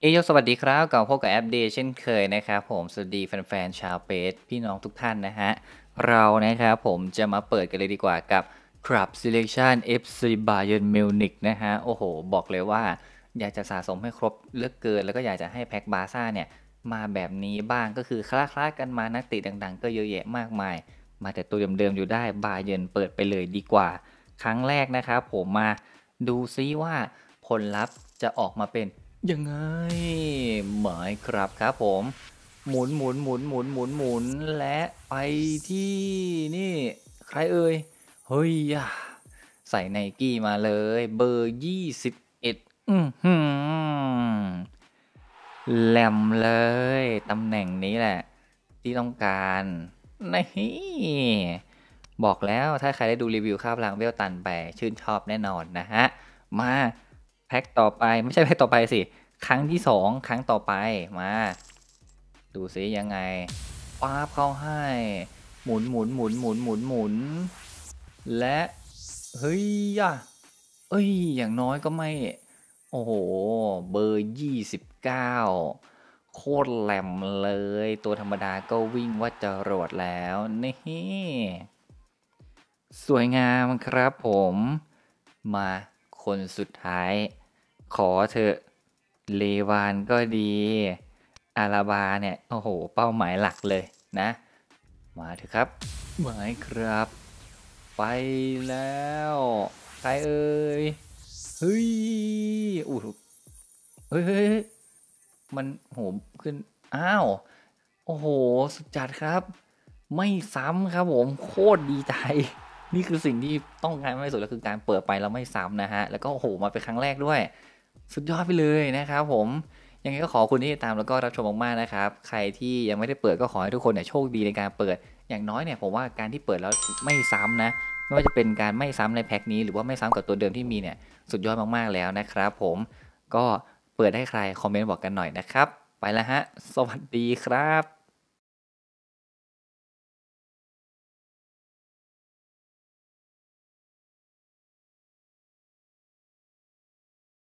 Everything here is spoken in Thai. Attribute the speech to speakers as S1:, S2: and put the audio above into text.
S1: เอยสวัสดีครับกับพบกับแอปเดย์เช่นเคยนะครับผมสวัสดีแฟนๆชาวเปสพี่น้องทุกท่านนะฮะเรานะครับผมจะมาเปิดกันเลยดีกว่ากับ Club Selection FC Bayern Munich นะฮะโอ้โห บอกเลยว่า อยากจะสะสมให้ครบเลือกเกินแล้วก็อยากจะให้แพ็กบาซ่าเนี่ยมาแบบนี้บ้างก็คือคล้ายๆกันมานักติดัง ๆ ก็เยอะแยะมากมาย มาแต่ตัวเดิม ๆ อยู่ได้บาเยนเปิดไปเลยดีกว่าครั้งแรกนะครับผมมาดูซิว่าผลลัพธ์จะออกมาเป็นยังไง หมายครับครับ ผม หมุนหมุนหมุนหมุนหมุนหมุนและไปที่นี่ ใครเอ่ยเฮ้ย่ะใส่ไนกี้มาเลย เบอร์ยี่สิบเอ็ดแหลมเลย ตำแหน่งนี้แหละ ที่ต้องการนี่บอกแล้วถ้าใครได้ดูรีวิวข้าวพลังเวลตันไป ชื่นชอบแน่นอนนะฮะ มาแพ็คต่อไปไม่ใช่แพ็คต่อไปสิ ครั้งที่2ครั้งต่อไปมา ดูสิยังไงป้าบเข้าให้ หมุนหมุนหมุนหมุนหมุนหมุนและ เฮ้ยอะเอ้ยอย่างน้อยก็ไม่ โอ้โห เบอร์ 29 โคตรแหลมเลย ตัวธรรมดาก็วิ่งว่าจะรวดแล้ว นี่สวยงามครับผม มาคนสุดท้าย ขอเธอเลวานก็ดี อาราบาเนี่ย โอ้โห เป้าหมายหลักเลยนะ มาเถอะครับหมายครับ ไปแล้ว ใครเอ่ยเฮ้ยอู้เฮ้ยมันโหมขึ้น อ้าว โอ้โห สุดจัดครับ ไม่ซ้ำครับผมโคตรดีใจนี่คือสิ่งที่ต้องการมากที่สุดก็คือการเปิดไปเราไม่ซ้ำนะฮะแล้วก็โอ้โหมาเป็นครั้งแรกด้วย สุดยอดไปเลยนะครับ ผมยังไงก็ขอคุณที่ตามแล้วก็รับชมมากๆนะครับ ใครที่ยังไม่ได้เปิดก็ขอให้ทุกคนเนี่ยโชคดีในการเปิดอย่างน้อยเนี่ย ผมว่าการที่เปิดแล้วไม่ซ้ำนะ ไม่ว่าจะเป็นการไม่ซ้ำในแพ็คนี้หรือว่าไม่ซ้ำกับตัวเดิมที่มีเนี่ย สุดยอดมากๆแล้วนะครับ ผมก็เปิดให้ใครคอมเมนต์บอกกันหน่อยนะครับ ไปแล้วฮะ สวัสดีครับ